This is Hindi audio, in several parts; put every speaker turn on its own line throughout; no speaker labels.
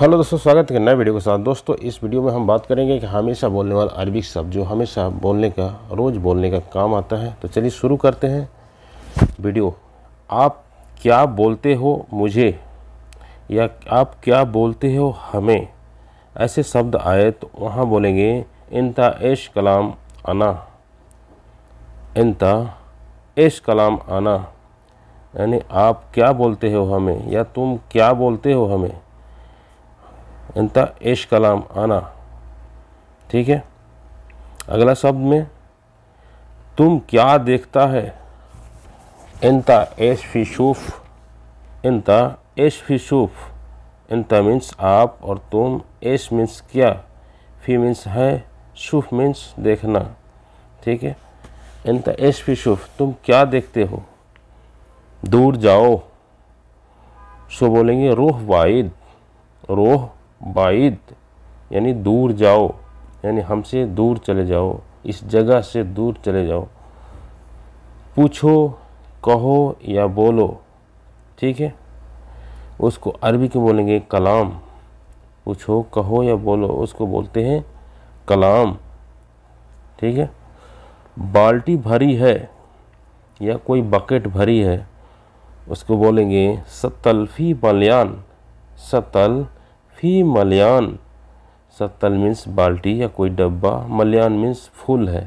हेलो दोस्तों स्वागत है नए वीडियो के साथ दोस्तों इस वीडियो में हम बात करेंगे कि हमेशा बोलने वाला अरबिक शब्द जो हमेशा बोलने का रोज़ बोलने का काम आता है तो चलिए शुरू करते हैं वीडियो आप क्या बोलते हो मुझे या आप क्या बोलते हो हमें ऐसे शब्द आए तो वहाँ बोलेंगे इनता ऐश कलाम आना इनता ऐश कलाम आना यानी आप क्या बोलते हो हमें या तुम क्या बोलते हो हमें इंता एश कलाम आना ठीक है अगला शब्द में तुम क्या देखता है इंता एश फी शूफ इंता एश फी इंता मीन्स आप और तुम एश मीन्स क्या फी मीन्स है शूफ मीन्स देखना ठीक है इंता एश फी तुम क्या देखते हो दूर जाओ सो बोलेंगे रोह वाइद रोह बाइद यानी दूर जाओ यानी हमसे दूर चले जाओ इस जगह से दूर चले जाओ पूछो कहो या बोलो ठीक है उसको अरबी के बोलेंगे कलाम पूछो कहो या बोलो उसको बोलते हैं कलाम ठीक है बाल्टी भरी है या कोई बकेट भरी है उसको बोलेंगे सतलफ़ी बलियान सतल फी मलयान सत्तल मीन्स बाल्टी या कोई डब्बा मलयान मीन्स फुल है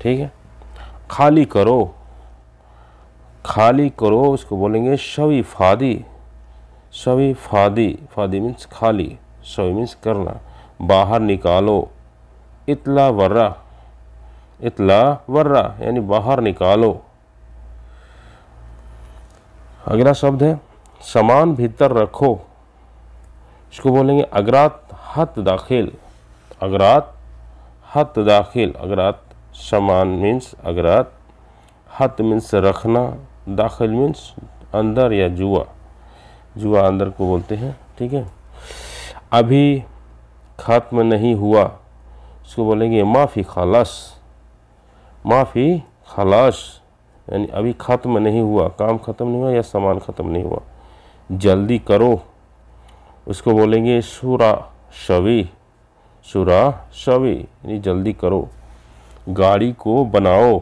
ठीक है खाली करो खाली करो उसको बोलेंगे शवी फादी शवी फादी फादी मीन्स खाली शवी मीन्स करना बाहर निकालो इतला वर्रा इतला वर्रा यानी बाहर निकालो अगला शब्द है सामान भीतर रखो इसको बोलेंगे अगरात हत दाखिल अगरात हत दाखिल अगरात समान मीन्स अगरात हत मीन्स रखना दाखिल मीन्स अंदर या जुआ जुआ अंदर को बोलते हैं ठीक है अभी ख़त्म नहीं हुआ इसको बोलेंगे माफ़ी खालस माफ़ी खालस यानी अभी ख़त्म नहीं हुआ काम ख़त्म नहीं हुआ या सामान ख़त्म नहीं हुआ जल्दी करो उसको बोलेंगे सूरा शवि सूरा शवि यानी जल्दी करो गाड़ी को बनाओ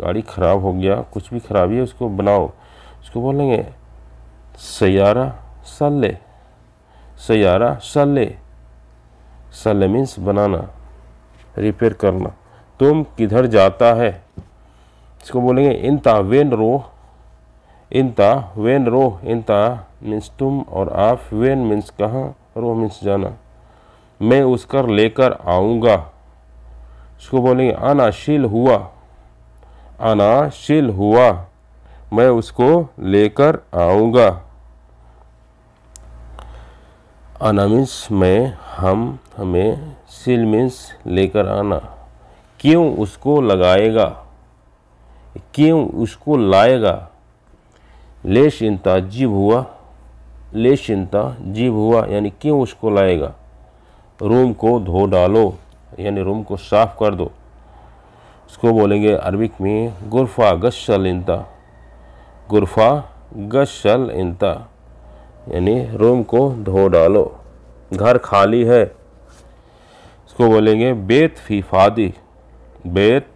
गाड़ी ख़राब हो गया कुछ भी खराबी है उसको बनाओ उसको बोलेंगे सयारा सल्ले सयारा सल्ले सल्ले मीन्स बनाना रिपेयर करना तुम किधर जाता है इसको बोलेंगे इन तावेन रोह इंत वेन रोह इंता मीन्स तुम और आप वेन मीन्स कहाँ रोह मीन्स जाना मैं उसकर लेकर आऊँगा इसको बोलेंगे अनाशील हुआ अनाशील हुआ मैं उसको लेकर आऊँगा आना मीन्स मैं हम हमें सिल मीन्स लेकर आना क्यों उसको लगाएगा क्यों उसको लाएगा लेशिनता जीव हुआ लेशिनता जीव हुआ यानी क्यों उसको लाएगा रूम को धो डालो यानी रूम को साफ कर दो इसको बोलेंगे अरबिक में गुरफा गशल इंता गुरफा गशल इंता यानी रूम को धो डालो घर खाली है इसको बोलेंगे बेत फी फादी बेत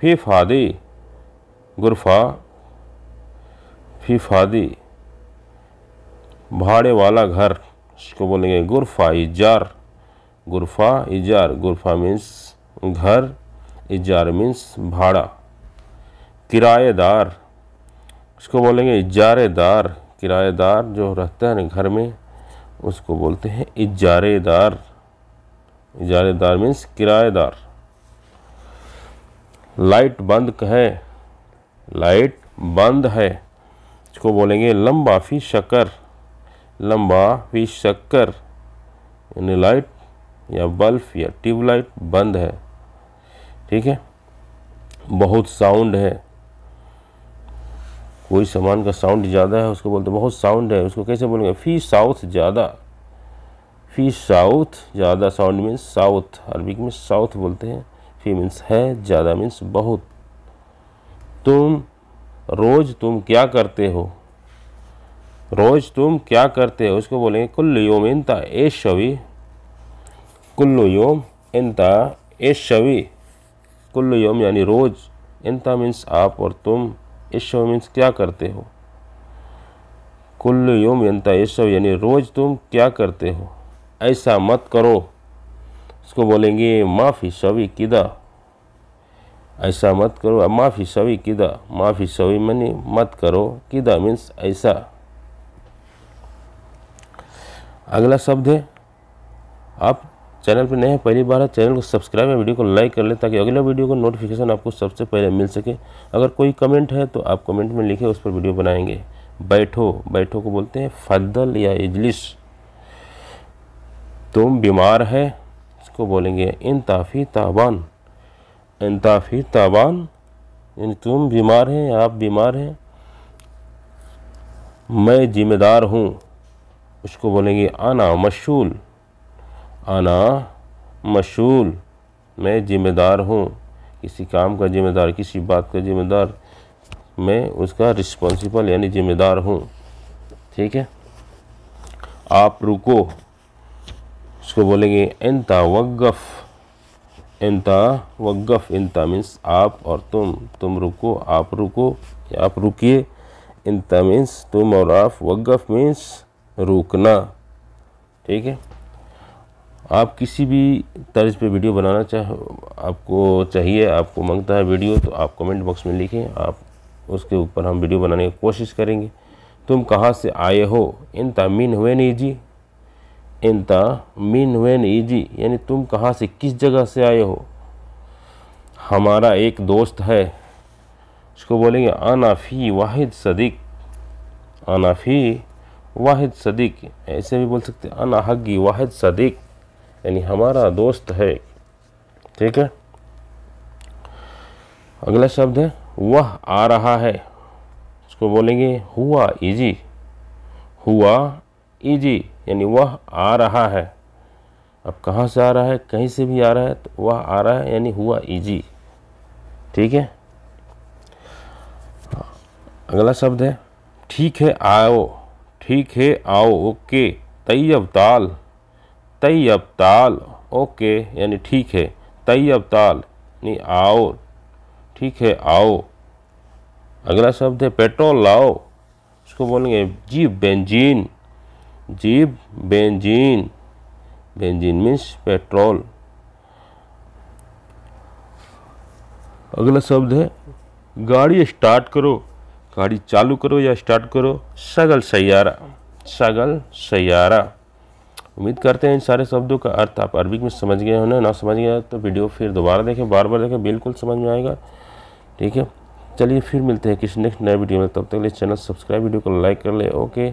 फी फादी गुरफा फिफादी भाड़े वाला घर इसको बोलेंगे गुरफा इजार गुरफा इजार गुरफा मीन्स घर इजार मीन्स भाड़ा किराएदार इसको बोलेंगे इजारेदार किराएदार जो रहता है ना घर में उसको बोलते हैं इजारेदार इजारेदार मीन्स किराएदार लाइट बंद कहे लाइट बंद है इसको बोलेंगे लंबा फी शक्कर लम्बा फी शक्कर यानी लाइट या बल्ब या ट्यूबलाइट बंद है ठीक है बहुत साउंड है कोई सामान का साउंड ज़्यादा है उसको बोलते बहुत साउंड है उसको कैसे बोलेंगे फी साउथ ज़्यादा फी साउथ ज़्यादा साउंड मीन्स साउथ अरबिक में साउथ बोलते हैं फी मीन्स है ज़्यादा मीन्स बहुत तुम रोज़ तुम क्या करते हो रोज़ तुम क्या करते हो उसको बोलेंगे कुल्लु योम इंता शवि कुल्लु योम इंता शवि कुल्लु योम यानी रोज़ इंता मीन्स आप और तुम शव मीन्स क्या करते हो कुल्लु योम इंता शव यानी रोज़ तुम क्या करते हो ऐसा मत करो उसको बोलेंगे माफ़ी शवि किदा ऐसा मत करो अब माफ़ी सवी किदा माफ़ी सवी मनी मत करो किदा मीन्स ऐसा अगला शब्द है आप चैनल पर नए हैं पहली बार है चैनल को सब्सक्राइब या वीडियो को लाइक कर लें ताकि अगले वीडियो को नोटिफिकेशन आपको सबसे पहले मिल सके अगर कोई कमेंट है तो आप कमेंट में लिखे उस पर वीडियो बनाएंगे बैठो बैठो को बोलते हैं फद्दल या इजलिस तुम बीमार है इसको बोलेंगे इन ताफ़ी ताबान इंताफ़ी ताबान यानी तुम बीमार हैं आप बीमार हैं मैं जिम्मेदार हूँ उसको बोलेंगे आना मशहूल आना मशहूल मैं जिम्मेदार हूँ किसी काम का जिम्मेदार किसी बात का जिम्मेदार मैं उसका रिस्पॉन्सिबल यानी जिम्मेदार हूँ ठीक है आप रुको उसको बोलेंगे एन तवक़फ़ इंता वक्फ इंता मीन्स आप और तुम तुम रुको आप रुको आप रुकिए इंता मीन्स तुम और आप वक्फ मीन्स रुकना ठीक है आप किसी भी तर्ज पे वीडियो बनाना चाह आपको चाहिए आपको मांगता है वीडियो तो आप कमेंट बॉक्स में लिखें आप उसके ऊपर हम वीडियो बनाने की कोशिश करेंगे तुम कहाँ से आए हो इन तमीन हुए नहीं जी एंता मीन वेन ईजी यानी तुम कहाँ से किस जगह से आए हो हमारा एक दोस्त है उसको बोलेंगे अनाफ़ी वाहिद सदीक अनाफ़ी वाहिद सदीक ऐसे भी बोल सकते हैं अनाहगी वाहिद सदीक यानी हमारा दोस्त है ठीक है अगला शब्द है वह आ रहा है उसको बोलेंगे हुआ इजी हुआ इजी यानी वह आ रहा है अब कहाँ से आ रहा है कहीं से भी आ रहा है तो वह आ रहा है यानी हुआ इजी e ठीक है अगला शब्द है ठीक है आओ ठीक है आओ ओके तैयब ताल तैयब ताल ओके यानी ठीक है तैयब ताल यानी आओ ठीक है आओ अगला शब्द है पेट्रोल लाओ उसको बोलेंगे जी बेंजीन जीप बेंजीन बेंजीन मीन्स पेट्रोल अगला शब्द है गाड़ी स्टार्ट करो गाड़ी चालू करो या स्टार्ट करो सगल सैारा सगल सैारा उम्मीद करते हैं इन सारे शब्दों का अर्थ आप अरबिक में समझ गए हो ना ना समझ गया तो वीडियो फिर दोबारा देखें बार बार देखें बिल्कुल समझ में आएगा ठीक है चलिए फिर मिलते हैं किसी नेक्स्ट नए वीडियो में तब तक लिए चैनल सब्सक्राइब वीडियो को लाइक कर ले ओके